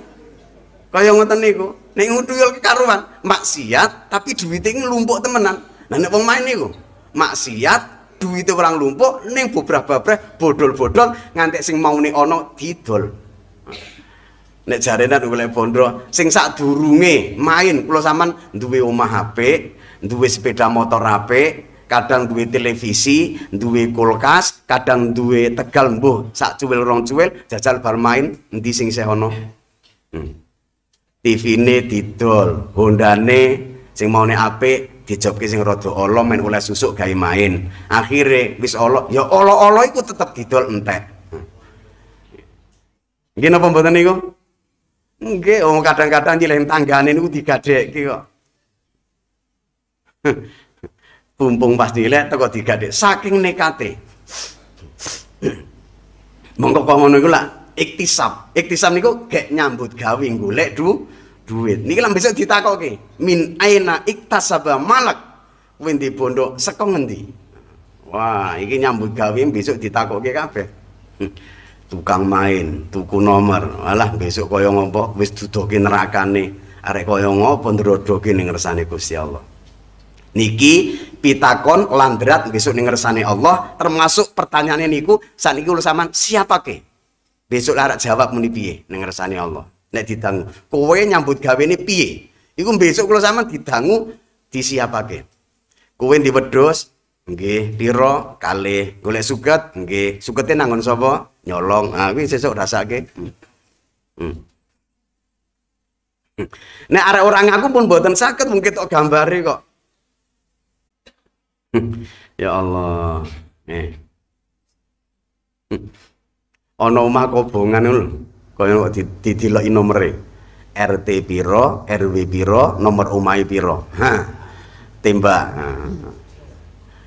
Kaya ngoten niku. Nek ngingu tuyul karoan maksiat tapi duwite nglumpuk temenan. Lah nek wong main niku maksiat duwite orang lumpuk ning bobrah-babrah bodol-bodol nganti sing maune ana didol. nek jarenan oleh bondo sing sak durunge main kula sampean duwe omah HP, duwe sepeda motor HP, kadang duwe televisi duwe kulkas kadang duwe tegal mbuh sak cuwil rong cuwil jajal bar main endi sing isih ana hmm. TV-ne didol Hondane sing maune apik dijobke sing rada ala men oleh susuk gawe main akhire wis ala ya ala-ala iku tetep didol entek hmm. Nggih napa mboten niku? Nggih, oh kadang-kadang nyileng tanggane niku digadekke kok. Pumpung [LAUGHS] pas dilek teko digadek saking nekate. Monggo kok ngono iku lah iktisab. Iktisab niku gek nyambut gawe golek du duit. Niki lan besok ditakoke, min aina iktasaba malak winti pondok sekongendi. ngendi? Wah, iki nyambut gawe besok ditakoke kabeh tukang main, tuku nomor. Alah besok kaya ngopo wis dudoki nerakane. Arek kaya ngopo ndrodoki ning ngersane Gusti Allah. Niki pitakon landrat besok ning ngersane Allah termasuk pertanyaannya niku saniki kula sampean siapa ke? Besok larak jawab muni piye ning ngersane Allah. Nek didangu, kowe nyambut gawe ini piye? Iku besok kula sampean didangu disiapake. Kowe diwedhus nggih piro kalih golek suket nggih sukete nanggon sapa nyolong ah kuwi sesuk rasake hmm. hmm. Nah, arek orang aku pun boten sakit mungkin tok gambari kok. Hmm. ya Allah. Eh. ono hmm. omah kobongan lho. Kaya kok didiloki nomere. RT piro, RW piro, nomor omahe piro. Ha. Tembak. Ha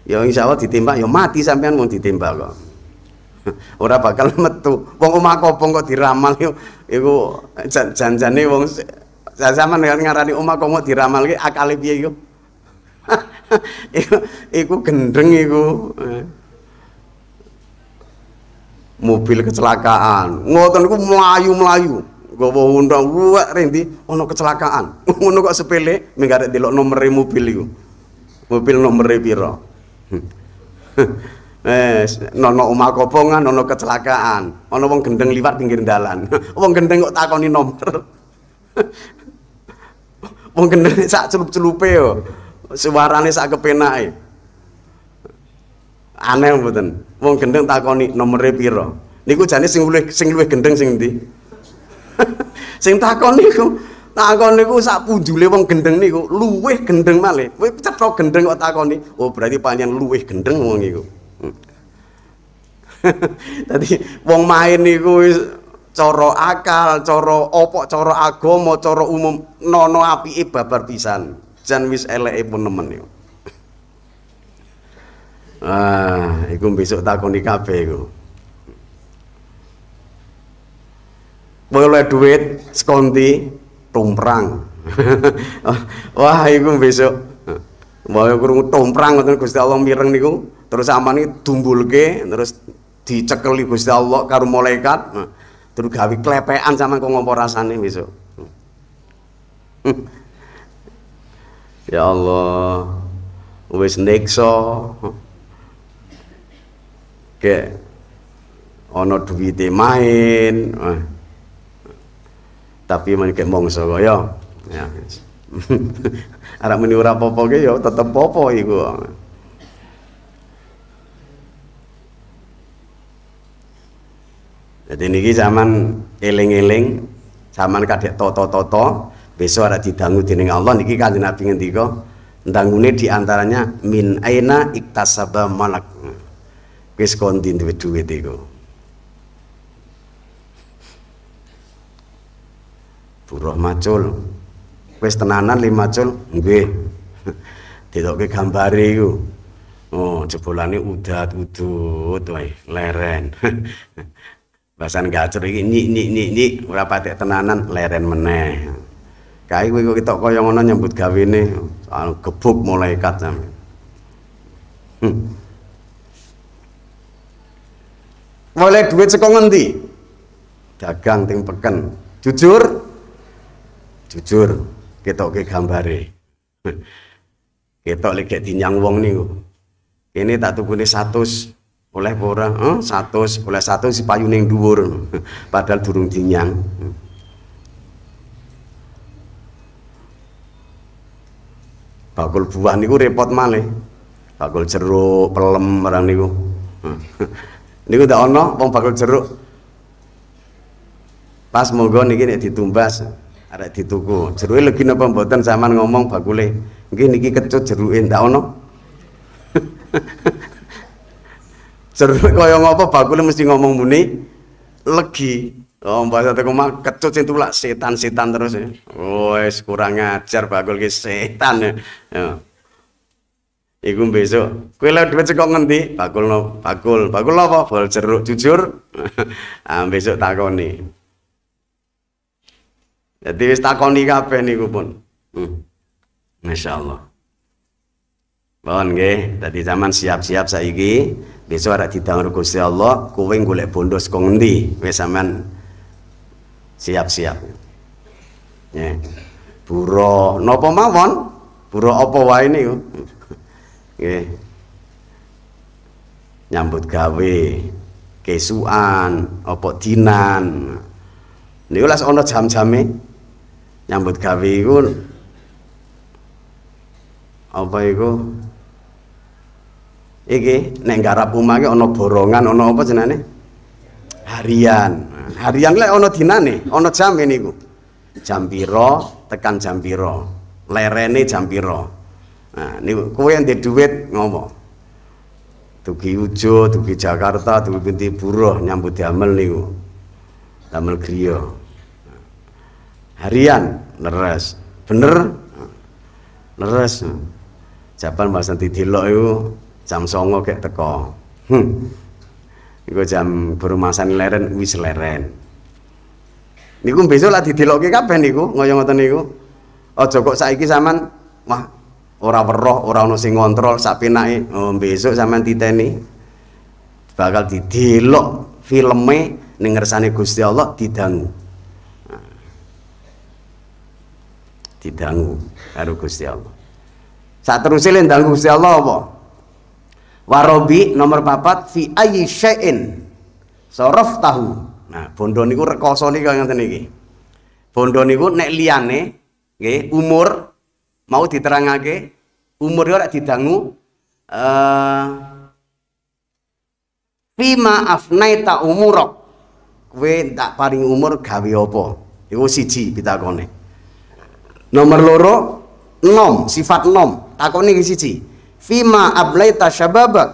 ya insya Allah ditembak ya mati sampean mau ditembak kok [LAUGHS] ora bakal metu wong omah kopong kok diramal yo iku janjane wong zaman ngarani omah kok mau diramal ki akale piye yo [LAUGHS] iku, gendeng iku mobil kecelakaan ngoten iku mlayu-mlayu gawa undang luwak rendi ono kecelakaan [LAUGHS] ngono kok sepele di delok nomere mobil iku mobil nomere pira Hmm. [LAUGHS] Eh, nono omah kobongan, nono kecelakaan, ono wong gendeng liwat pinggir dalan. [LAUGHS] wong gendeng kok takoni nomor. [LAUGHS] wong gendeng sak celup-celupe yo. Suarane sak kepenake. Aneh mboten. Wong gendeng takoni nomere pira. Niku jane sing luwih sing luwih gendeng sing endi? sing takon niku takon niku sak punjule wong gendeng niku luweh gendeng malih kowe cetha gendeng kok takoni oh berarti panjang luweh gendeng wong iku Tadi hmm. [LAUGHS] wong main niku coro cara akal cara opo cara agama coro umum nono api iba pisan jan wis eleke pun nemen niku [LAUGHS] ah iku besok takoni kabeh iku boleh duit sekonti tumprang [LAUGHS] wah iku besok mau kurung tomprang ngoten Gusti Allah mireng niku terus amane dumbulke terus dicekeli Gusti Allah karo malaikat terus gawe klepekan sama kok opo rasane besok [LAUGHS] ya Allah wis nekso ke ana duwite main tapi menike mongso kaya ya [LAUGHS] arek muni ora apa ya tetep popo iku Jadi niki zaman eling-eling, zaman kadek toto-toto, besok ada didangu dening Allah niki Kanjeng Nabi ngendika, ndangune diantaranya min aina iktasaba malak. Wis kondi duwe duit iku. buruh macul wis tenanan lima macul nggih [LAUGHS] ditokke gambare iku oh jebolane udat udut wae leren [LAUGHS] bahasan gacor iki nyik nyik nyik nyik ora patek tenanan leren meneh kae kowe kok ketok kaya ngono nyambut gawene soal gebuk malaikat sampe hmm. Boleh duit saka ngendi? Dagang ting peken. Jujur, jujur ke gambare ketok lek dinyang wong nih, ini tak tukuni satu oleh ora eh, 100 oleh 1 si payu ning dhuwur padahal durung dinyang bakul buah niku repot malih bakul jeruk pelem merah niku [LAUGHS] niku ndak ono, pom bakul jeruk pas monggo niki nek ditumbas arek dituku jeruke lagi napa mboten sampean ngomong bakule nggih niki kecut jeruke ndak ono [LAUGHS] jeruk kaya ngopo bakule mesti ngomong muni legi oh bahasa teko mah kecut sing tulak setan-setan terus ya wis kurang ajar bakul ki setan ya, ya. Iku besok. Kowe lek dhuwit sekok ngendi? Bakul no, bakul. Bakul apa? Bol jeruk jujur. [LAUGHS] ah besok takoni. Jadi wis takoni kabeh niku pun. Hmm. Masya Allah. Bon nggih, tadi zaman siap-siap saiki, besok arek ditawar Gusti Allah, kowe golek bondo saka ngendi? Wis sampean siap-siap. Ya. Bura napa mawon? Bura apa wae niku? [LAUGHS] Nggih. Nyambut gawe, kesuan, opo dinan. Niku lha ana jam-jame nyambut gawe iku apa iku? Iki nek garap omah ana borongan, ana apa jenenge? Harian. Harian lek ana dinane, ana jam niku. Jam pira tekan jam pira? Lerene jam pira? Nah, niku kowe yang dhuwit ngopo? Dugi Ujo, Dugi Jakarta, Dugi Binti Buruh nyambut diamel niku. damel griya harian leres bener leres japan bahasa titilok itu jam songo kayak teko hmm. jam berumasan leren wis leren niku besok lah ke kabeh niku ngoyo ngoten niku aja kok saiki saman wah ora weruh ora ono sing ngontrol sak penake oh, besok sampean titeni bakal didilok filme ning ngersane Gusti Allah didangu didangu karo Gusti Allah saat terus dangu Gusti Allah apa warobi nomor papat fi ayyi syai'in sorof tahu nah bondo niku rekoso niku ngeten iki bondo niku nek liyane nggih umur mau diterangake umur ora didangu eh uh, Fima afnaita umurok kowe tak paring umur gawe apa iku siji pitakone nomor loro nom sifat nom takone iki siji fima ablaita syababak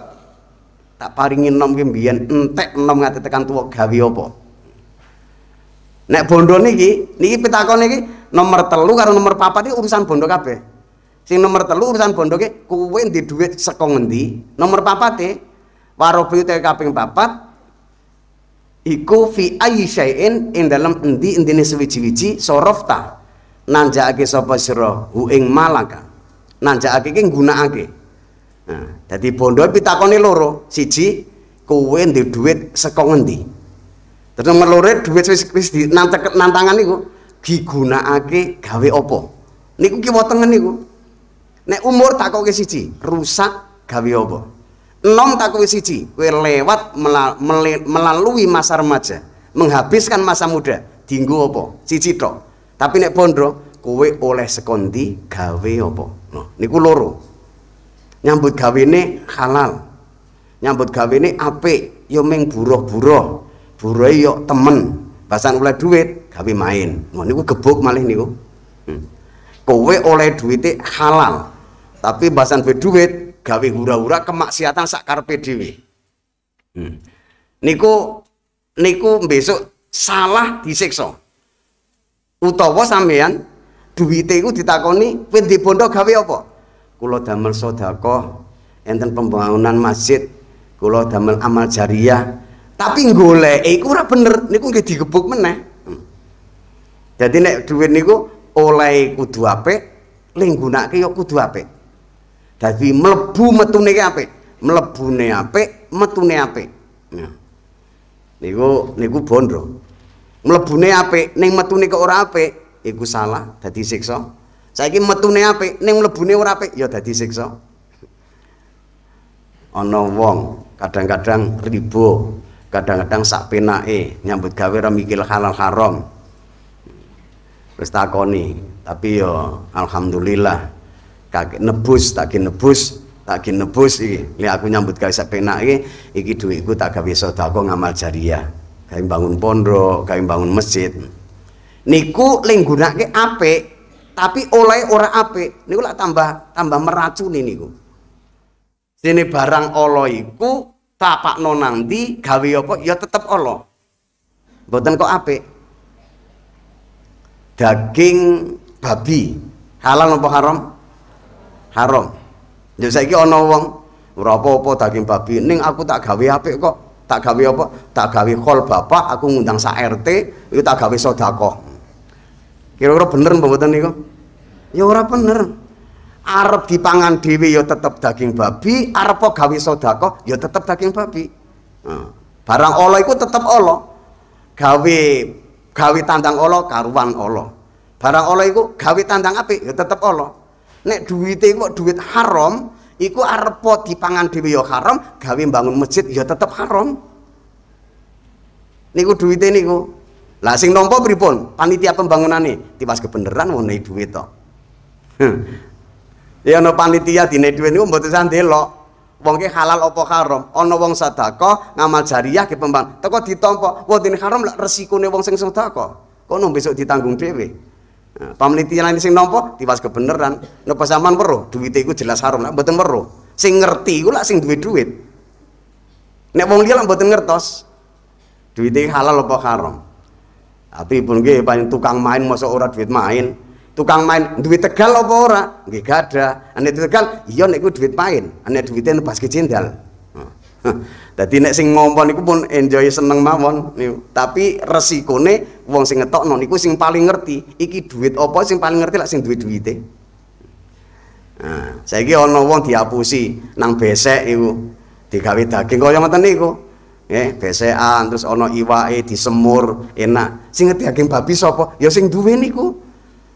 tak paringi nom ki mbiyen entek nom ngate tekan tuwa gawe apa nek bondo niki niki pitakone iki nomor telu karo nomor papat iki urusan bondo kabeh sing nomor telu urusan bondo ki kuwe ndi dhuwit saka ngendi nomor papate warobi te kaping papat iku fi ayyi syai'in ing dalam endi endine sewiji-wiji sorofta nanjakake sapa sira hu ing malaka nanjakake ki nggunakake nah dadi bondo pitakone loro siji kowe ndek dhuwit saka ngendi terus nomor loro dhuwit wis wis nantangan niku digunakake gawe apa niku ki weteng niku nek umur takoke siji rusak gawe apa nom takwi siji kowe lewat melalui masa remaja menghabiskan masa muda dinggo apa siji tok tapi nek pondro kowe oleh sekondi gawe apa nah, niku loro nyambut gawene halal nyambut gawene apik yo ming buruh-buruh buruh yo temen basan oleh duit gawe main nah, niku gebuk malih niku hmm. kowe oleh duit halal tapi basan duit gawe hura-hura kemaksiatan sakar dhewe. Hmm. Niku niku besok salah disiksa. Utawa sampean duwite iku ditakoni pin dibondo gawe apa? Kula damel sedekah, enten pembangunan masjid, kula damel amal jariah. Tapi golek iku ora bener, niku nggih digebuk meneh. Hmm. Jadi nek duit niku oleh kudu apik, lingguna ke ya kudu apik. dadi mlebu metune ki apik mlebune apik metune apik ya niku niku bondo mlebune apik ning metune kok ora apik iku salah dadi siksa saiki metune apik ning mlebune ora apik ya dadi siksa ana wong kadang-kadang ribo kadang-kadang sak penake nyambut gawe ra mikil halal haram wis takoni tapi ya alhamdulillah kakek nebus tak nebus tak nebus iki lek aku nyambut gawe sak penak iki iki dhuwitku tak gawe sedekah ngamal jariah gawe bangun pondok gawe bangun masjid niku ling gunake apik tapi oleh ora apik niku lak tambah tambah meracuni niku sini barang Allah iku tapakno nanti gawe apa ya tetep Allah mboten kok apik daging babi halal apa haram haram ya saiki ana wong ora apa-apa daging babi ning aku tak gawe apik kok tak gawe apa tak gawe kol bapak aku ngundang sak RT itu tak gawe sedekah kira-kira bener mboten niku ya ora bener arep dipangan dhewe ya tetep daging babi, arep gawe sedekah ya tetep daging babi. Nah, barang Allah iku tetep Allah. Gawe gawe tandang Allah karuan Allah. Barang Allah iku gawe tandang apik ya tetep Allah nek duwite kok duit haram iku arepa dipangan dhewe ya haram gawe bangun masjid ya tetep haram niku duwite niku lah sing nampa pripun panitia pembangunane tiwas kebeneran wong nek duit to ya ana panitia dine duit niku mboten usah wong ki halal apa haram ana wong sedekah ngamal jariah ki pembangun teko ditampa wong haram lak resikone wong sing sedekah kono besok ditanggung dhewe Nah, penelitian sing nopo tiwas kebeneran. nopo saman weruh duwite itu jelas haram, nek mboten Sing ngerti iku lah sing duit duit. Nek wong liya lak mboten ngertos duwite halal apa haram. pun gue paling tukang main masa ora duit main. Tukang main duit tegal apa ora? ada, gadah. Nek tegal iya nek gue duit main, duitnya nopo pas jendal. [LAUGHS] Dadi nek sing ngompon niku pun enjoy seneng mawon niku. Tapi resikone wong sing ngetokno niku sing paling ngerti iki duit apa sing paling ngerti lak sing duit duwite Nah, saiki ana wong diapusi nang besek iku digawe daging kaya ngoten niku. Nggih, eh, besekan terus ana iwake disemur enak. Sing daging babi sapa? Ya sing duwe niku.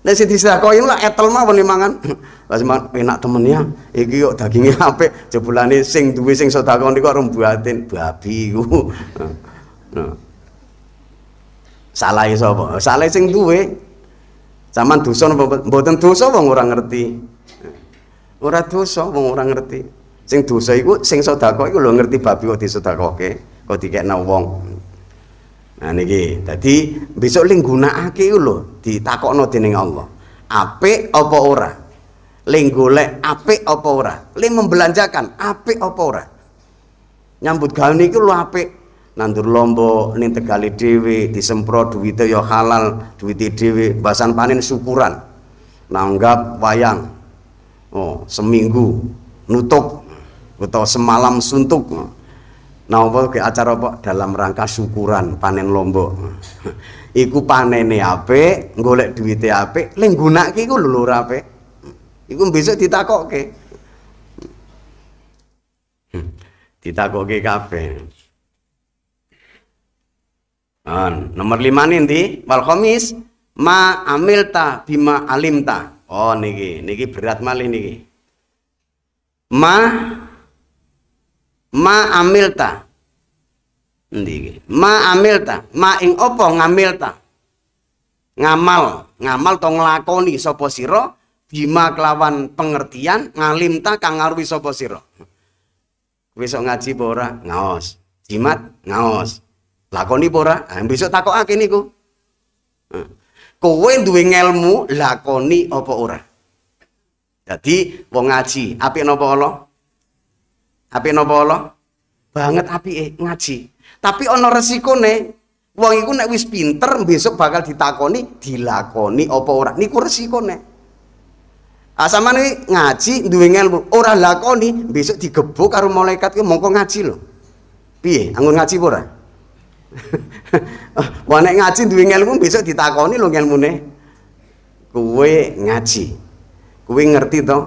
Nek sing disedekoi lah etel mawon mangan. [LAUGHS] Lah enak temennya. Iki kok dagingnya [LAUGHS] apik, jebulane sing duwe sing sedekah niku karo buatin babi iku. [LAUGHS] Uh. Nah. Salah sapa? Salah sing duwe. Zaman dosa mboten dosa wong ora ngerti. Ora dosa wong ora ngerti. Sing dosa iku sing sedekah iku lho ngerti babi kok disedekoke, kok dikekno wong. Nah niki, tadi besok ling gunakake iku lho ditakokno dening Allah. Apik apa ora? Ling golek apik apa ora? Ling membelanjakan apik apa ora? Nyambut gawe niku lho apik. Nandur lombo, ning tegale dhewe, disemprot duwite ya halal, duwite dhewe, basan panen syukuran. Nanggap wayang. Oh, seminggu nutuk atau semalam suntuk. Nah Napa ke acara apa dalam rangka syukuran panen lombok. [LAUGHS] Iku panene apik, golek duwite apik, ling gunake iku lho ora Iku besok ke? ditakokke. Hmm, ke kabeh. An, nomor lima nanti wal komis ma amilta bima alimta. Oh niki, niki berat malih niki. Ma ma amilta endi ma amilta ma ing apa ngamilta ngamal ngamal to nglakoni sapa sira bima kelawan pengertian ngalimta kang ngaruhi sapa sira besok ngaji apa ngaos jimat ngaos lakoni bora. ora ah, besok takokake niku kowe duwe ngelmu lakoni apa ora jadi wong ngaji apik napa Allah Api nopo Allah? Banget api eh, ngaji. Tapi ono ne, wong iku nek wis pinter besok bakal ditakoni dilakoni apa ora. Niku Asama ah, Asamane ngaji duwe ilmu, ora lakoni besok digebuk karo malaikat ki mongko ngaji lho. Piye? Anggur ngaji ora? [LAUGHS] Wah nek ngaji duwe ilmu besok ditakoni lho ilmune. Kuwe ngaji. Kuwe ngerti to?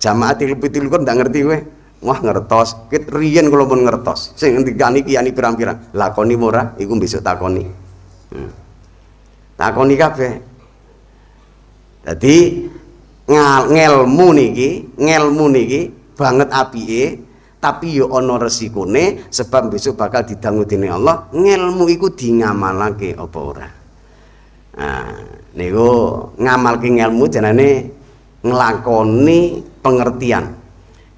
Jamaah tilu-tilu kok ndak ngerti kowe wah ngertos kit rian kula pun ngertos sing ngendikani kiyani pirang-pirang lakoni murah iku besok takoni hmm. takoni kafe. dadi ngelmu niki ngelmu niki banget api. tapi yo resiko resikone sebab besok bakal didangutin Allah ngelmu iku dingamalake apa ora nah niku ngamalke ngelmu jenenge ngelakoni pengertian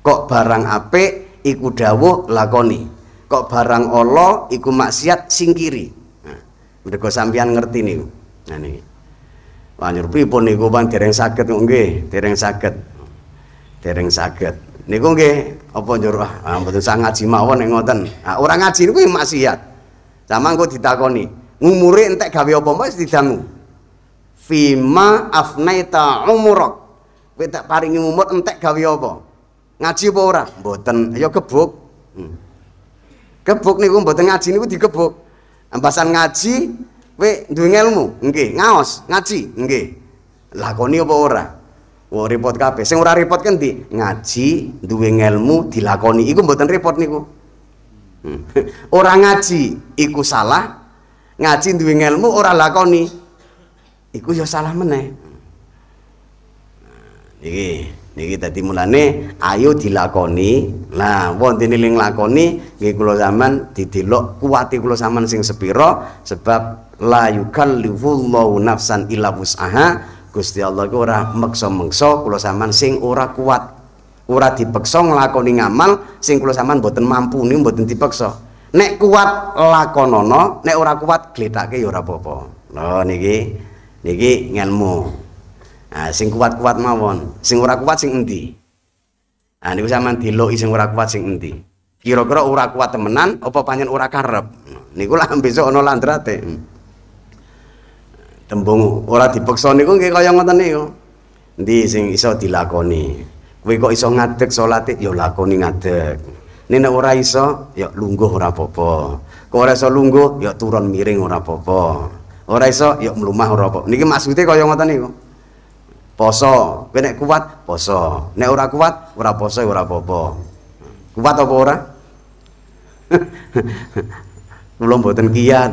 kok barang apik iku dawuh lakoni kok barang Allah iku maksiat singkiri nah, mergo sampean ngerti niku nah niki Wanyur pripun niku pan dereng saged nggih, dereng saged. Dereng saged. Niku nggih apa njur ah, ah mboten sang ngaji mawon nek ngoten. nah, orang ngaji niku ya maksiat. Sama engko ditakoni, ngumure entek gawe apa wis didangu. Fima afnaita umurok. Kowe tak paringi umur entek gawe apa? ngaji apa ora mboten ayo gebuk gebuk hmm. niku mboten ngaji niku digebuk ambasan ngaji we duwe ilmu nggih ngaos ngaji nggih lakoni apa ora wo repot kabeh sing ora repot kan di ngaji duwe ilmu dilakoni iku mboten repot niku hmm. [LAUGHS] ora ngaji iku salah ngaji duwe ilmu ora lakoni iku ya salah meneh iki hmm. nah, niki dadi mulane ayo dilakoni nah wontene ning lakoni nggih kula sampean didelok kuwati kula sampean sing sepira sebab la yukallifullahu nafsan illa wus'aha Gusti Allah iku ora meksa-meksa kula sampean sing ora kuat ora dipeksa nglakoni ngamal sing kula sampean mboten mampu niku mboten dipeksa nek kuat lakonono nek ora kuat gletake ya ora apa-apa Nah, niki niki ngelmu Nah, sing kuat-kuat mawon, sing ora kuat sing endi? Nah niku sampean diloki sing ora kuat sing endi? Kira-kira ora kuat temenan apa panjen ora karep? Niku lah [LAUGHS] besok ana landrate. Tembung ora dipeksa niku nggih kaya ngoten niku. Endi sing iso dilakoni? Kowe kok iso ngadeg salate ya lakoni ngadeg. Nek ora iso ya lungguh ora apa-apa. Kok ora iso lungguh ya turun miring ora apa-apa. Ora iso ya mlumah ora apa. Niki maksude kaya ngoten niku. poso kowe nek kuat poso nek ora kuat ora poso ora apa-apa kuat apa ora [LAUGHS] kula mboten kiat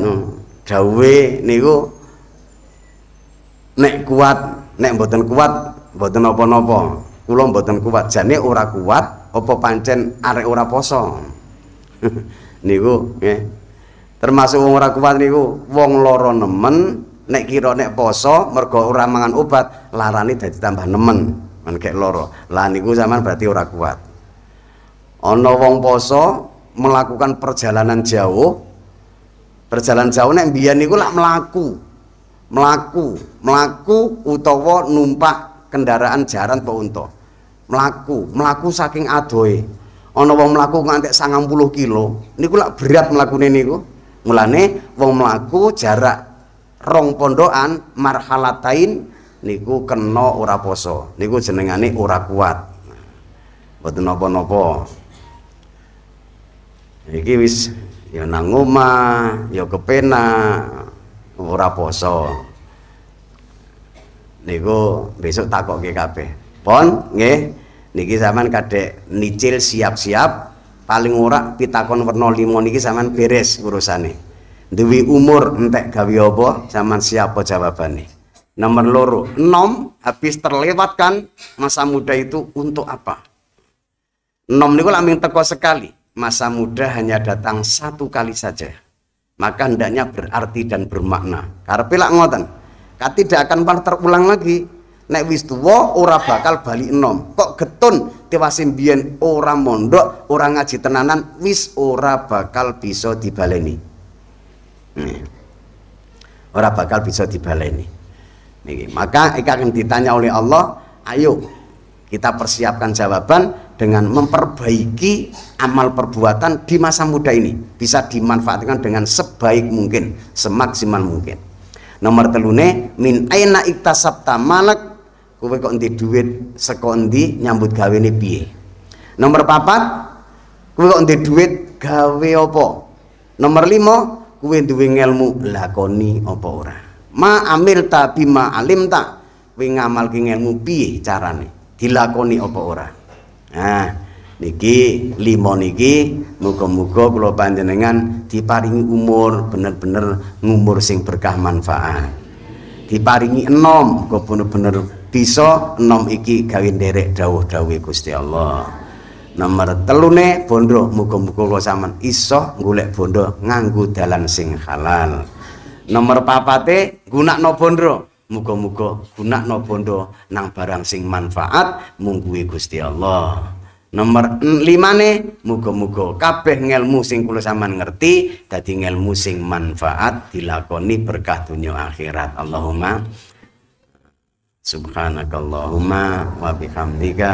jawe niku nek kuat nek mboten kuat mboten apa-apa kula mboten kuat jane ora kuat apa pancen arek ora poso [LAUGHS] niku nggih termasuk wong ora kuat niku wong lara nemen nek kira nek poso mergo ora mangan obat larane dadi tambah nemen men kan kek loro lah niku zaman berarti ora kuat ana wong poso melakukan perjalanan jauh perjalanan jauh nek biyen niku lak mlaku mlaku mlaku utawa numpak kendaraan jaran apa unta mlaku mlaku saking adohe ana wong mlaku nganti 90 kilo niku lak berat mlakune niku mulane wong mlaku jarak rong pondokan marhalatain niku keno ora poso niku jenengane ora kuat boten napa-napa iki wis ya nang omah ya kepenak ora poso niku besok takokke kabeh pon nggih niki sampean kadek nicil siap-siap paling ora pitakon werna limo niki sampean beres urusane Dewi umur entek gawe apa zaman siapa jawabannya nomor loro nom habis terlewatkan masa muda itu untuk apa nom niku lak teko sekali masa muda hanya datang satu kali saja maka hendaknya berarti dan bermakna karepe lak ngoten tidak akan pernah terulang lagi nek wis tuwa ora bakal bali enom kok getun tiwasin biyen ora mondok ora ngaji tenanan wis ora bakal bisa dibaleni Ora bakal bisa dibaleni. Niki. Maka akan ditanya oleh Allah, ayo kita persiapkan jawaban dengan memperbaiki amal perbuatan di masa muda ini bisa dimanfaatkan dengan sebaik mungkin semaksimal mungkin nomor telune min aina iktasabta malak kowe kok endi duit sekondi nyambut gawe ini piye nomor papat kowe kok endi duit gawe apa nomor lima kuwe duwe ngelmu lakoni apa ora ma amil ta bima alim ta kuwe ngamal ngelmu piye carane dilakoni apa ora nah niki limo niki muga-muga kula panjenengan diparingi umur bener-bener ngumur sing berkah manfaat diparingi enom kok bener-bener bisa enom iki gawe nderek dawuh-dawuhe Gusti Allah nomor telune bondo muga-muga kula sampean iso golek bondo nganggo dalan sing halal nomor papate gunakno bondo muga-muga gunakno bondo nang barang sing manfaat mungguhe Gusti Allah nomor limane mugo mugo kabeh ngelmu sing kulo sampean ngerti dadi ngelmu sing manfaat dilakoni berkah dunia akhirat Allahumma subhanakallahumma wa bihamdika